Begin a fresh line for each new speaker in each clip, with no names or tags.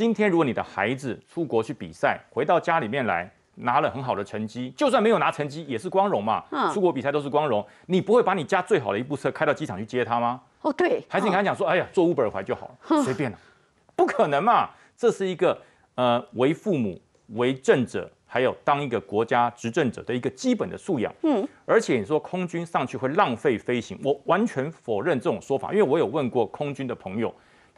今天如果你的孩子出国去比赛，回到家里面来拿了很好的成绩，就算没有拿成绩也是光荣嘛。嗯，出国比赛都是光荣，你不会把你家最好的一部车开到机场去接他吗？
哦，对。还是跟
他讲说，哎呀，坐乌本尔怀就好了，随便了，不可能嘛。这是一个呃，为父母、为政者，还有当一个国家执政者的一个基本的素养。嗯，而且你说空军上去会浪费飞行，我完全否认这种说法，因为我有问过空军的朋友。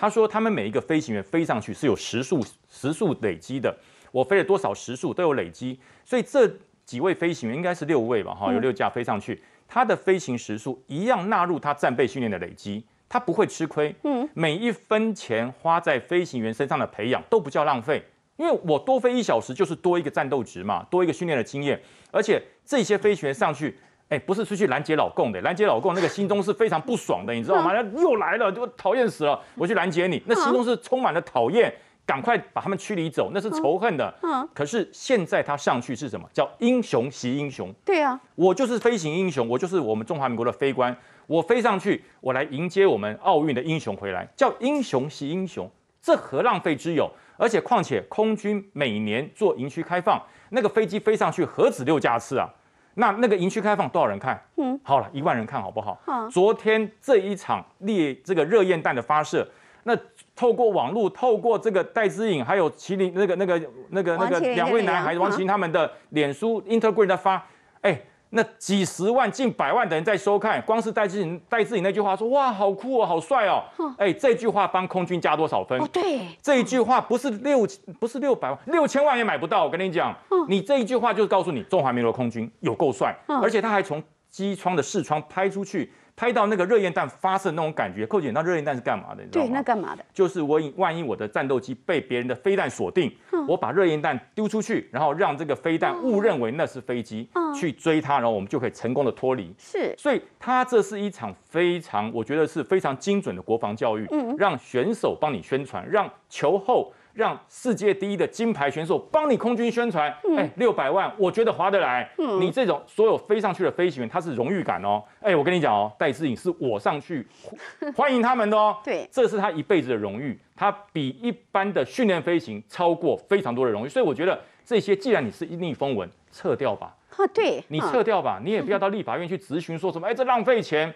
他说，他们每一个飞行员飞上去是有时速时速累积的，我飞了多少时速都有累积，所以这几位飞行员应该是六位吧？哈，有六架飞上去，他的飞行时速一样纳入他战备训练的累积，他不会吃亏。嗯，每一分钱花在飞行员身上的培养都不叫浪费，因为我多飞一小时就是多一个战斗值嘛，多一个训练的经验，而且这些飞行员上去。哎，不是出去拦截老共的，拦截老共那个心中是非常不爽的，你知道吗？又来了，就讨厌死了，我去拦截你。那心中是充满了讨厌，赶快把他们驱离走，那是仇恨的。嗯。可是现在他上去是什么？叫英雄袭英雄。对啊，我就是飞行英雄，我就是我们中华民国的飞官，我飞上去，我来迎接我们奥运的英雄回来，叫英雄袭英雄，这何浪费之有？而且况且空军每年做营区开放，那个飞机飞上去何止六架次啊？那那个营区开放多少人看？嗯，好了，一万人看好不好？好，昨天这一场烈这个热焰弹的发射，那透过网络，透过这个戴之颖，还有麒麟那个那个那个那个两位男孩王麟他们的脸书、Instagram 发，哎。那几十万、近百万的人在收看，光是带自己、带自己那句话说：“哇，好酷哦，好帅哦！”哎，这句话帮空军加多少分？对，这一句话不是六，不是六百万，六千万也买不到。我跟你讲，你这一句话就是告诉你，中华民族空军有够帅，而且他还从。机窗的视窗拍出去，拍到那个热焰弹发射那种感觉。寇姐，那热焰弹是干嘛的？对，那干嘛的？就是我万一我的战斗机被别人的飞弹锁定，我把热焰弹丢出去，然后让这个飞弹误认为那是飞机去追它，然后我们就可以成功的脱离。是，所以它这是一场非常，我觉得是非常精准的国防教育。嗯，让选手帮你宣传，让球后。让世界第一的金牌选手帮你空军宣传，哎，六百万，我觉得划得来。你这种所有飞上去的飞行员，他是荣誉感哦。哎，我跟你讲哦，戴志颖是我上去 欢迎他们的哦。对，这是他一辈子的荣誉，他比一般的训练飞行超过非常多的荣誉。所以我觉得这些，既然你是一逆风文，撤掉吧。
啊，对，你撤掉
吧，你也不要到立法院去质询说什么，哎，这浪费钱。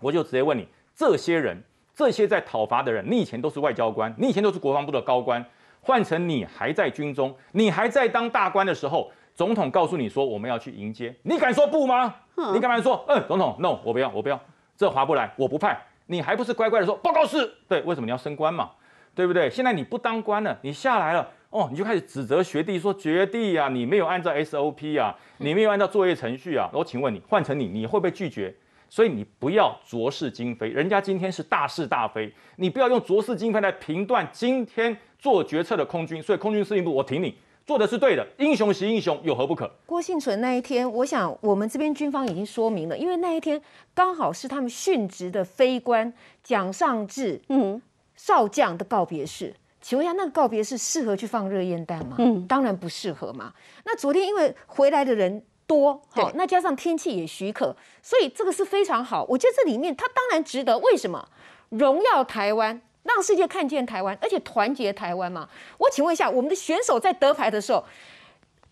我就直接问你，这些人。这些在讨伐的人，你以前都是外交官，你以前都是国防部的高官，换成你还在军中，你还在当大官的时候，总统告诉你说我们要去迎接，你敢说不吗？你敢不敢说，嗯，总统，no，我不要，我不要，这划不来，我不派，你还不是乖乖的说报告是。对，为什么你要升官嘛？对不对？现在你不当官了，你下来了，哦，你就开始指责学弟说学弟呀，你没有按照 SOP 啊，你没有按照作业程序啊。我请问你，换成你，你会不会拒绝？所以你不要浊世今非，人家今天是大是大非，你不要用浊世今非来评断今天做决策的空军。所以空军司令部，我挺你，做的是对的，英雄惜英雄，有何不可？
郭幸存那一天，我想我们这边军方已经说明了，因为那一天刚好是他们殉职的飞官蒋尚志，嗯，少将的告别式。请问一下，那个告别式适合去放热烟弹吗？嗯，当然不适合嘛。那昨天因为回来的人。多好，那加上天气也许可，所以这个是非常好。我觉得这里面它当然值得。为什么？荣耀台湾，让世界看见台湾，而且团结台湾嘛。我请问一下，我们的选手在得牌的时候，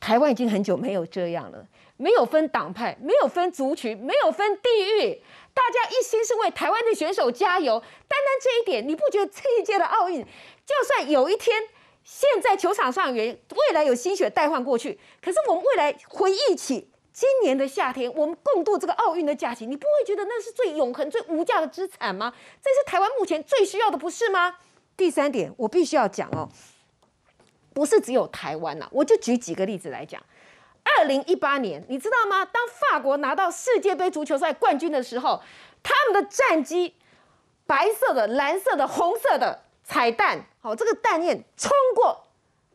台湾已经很久没有这样了，没有分党派，没有分族群，没有分地域，大家一心是为台湾的选手加油。单单这一点，你不觉得这一届的奥运，就算有一天。现在球场上，原未来有心血代换过去。可是我们未来回忆起今年的夏天，我们共度这个奥运的假期，你不会觉得那是最永恒、最无价的资产吗？这是台湾目前最需要的，不是吗？第三点，我必须要讲哦，不是只有台湾呐。我就举几个例子来讲。二零一八年，你知道吗？当法国拿到世界杯足球赛冠军的时候，他们的战机，白色的、蓝色的、红色的。彩蛋，好，这个蛋念冲过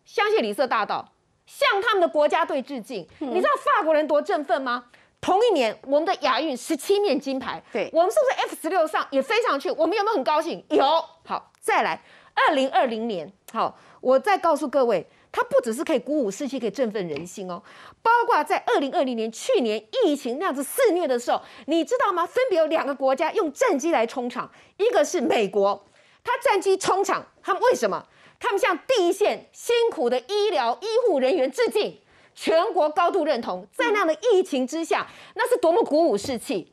香榭丽舍大道，向他们的国家队致敬。你知道法国人多振奋吗？同一年，我们的亚运十七面金牌，对我们是不是 F 十六上也飞上去？我们有没有很高兴？有。好，再来，二零二零年，好，我再告诉各位，它不只是可以鼓舞士气，可以振奋人心哦。包括在二零二零年，去年疫情那样子肆虐的时候，你知道吗？分别有两个国家用战机来冲场，一个是美国。他战机冲场，他们为什么？他们向第一线辛苦的医疗医护人员致敬，全国高度认同。在那样的疫情之下，那是多么鼓舞士气！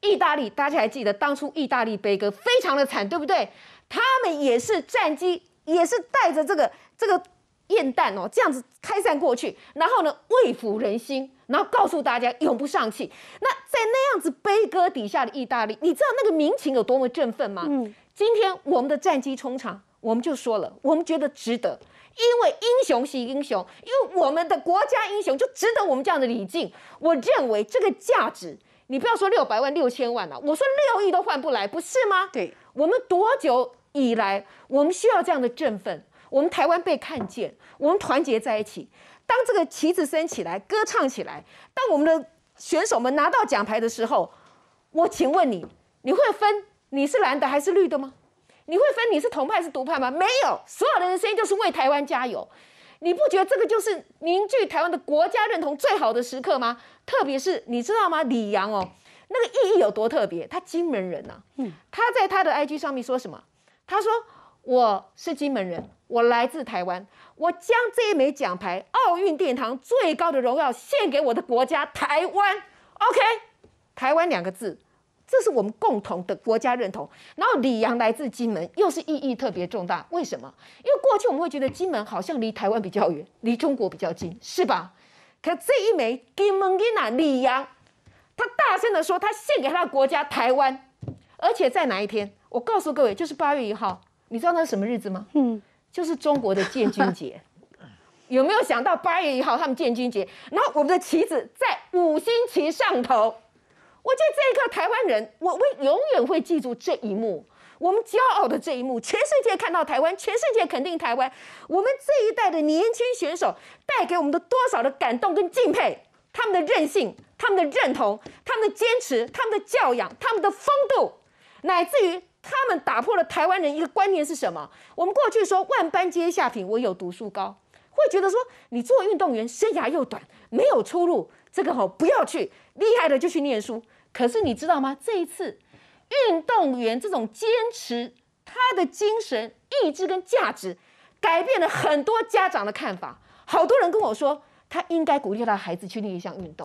意大利，大家还记得当初意大利悲歌非常的惨，对不对？他们也是战机，也是带着这个这个焰弹哦，这样子开散过去，然后呢慰抚人心，然后告诉大家永不放气。那在那样子悲歌底下的意大利，你知道那个民情有多么振奋吗？嗯。今天我们的战机冲场，我们就说了，我们觉得值得，因为英雄是英雄，因为我们的国家英雄就值得我们这样的礼敬。我认为这个价值，你不要说六百万、六千万了，我说六亿都换不来，不是吗？对，我们多久以来，我们需要这样的振奋，我们台湾被看见，我们团结在一起。当这个旗子升起来，歌唱起来，当我们的选手们拿到奖牌的时候，我请问你，你会分？你是蓝的还是绿的吗？你会分你是同派是独派吗？没有，所有人的声音就是为台湾加油。你不觉得这个就是凝聚台湾的国家认同最好的时刻吗？特别是你知道吗？李阳哦，那个意义有多特别？他金门人呐，他在他的 IG 上面说什么？他说：“我是金门人，我来自台湾，我将这一枚奖牌，奥运殿堂最高的荣耀，献给我的国家台湾。”OK，台湾两个字。这是我们共同的国家认同。然后李阳来自金门，又是意义特别重大。为什么？因为过去我们会觉得金门好像离台湾比较远，离中国比较近，是吧？可这一枚金门金呐，李阳他大声的说，他献给他的国家台湾。而且在哪一天？我告诉各位，就是八月一号。你知道那是什么日子吗？嗯，就是中国的建军节。有没有想到八月一号他们建军节？然后我们的旗子在五星旗上头。我觉得这一刻，台湾人，我们永远会记住这一幕，我们骄傲的这一幕，全世界看到台湾，全世界肯定台湾。我们这一代的年轻选手带给我们的多少的感动跟敬佩，他们的韧性，他们的认同，他们的坚持，他们的教养，他们的风度，乃至于他们打破了台湾人一个观念是什么？我们过去说万般皆下品，我有读书高，会觉得说你做运动员生涯又短，没有出路，这个哈不要去。厉害的就去念书，可是你知道吗？这一次，运动员这种坚持他的精神、意志跟价值，改变了很多家长的看法。好多人跟我说，他应该鼓励他的孩子去练一项运动。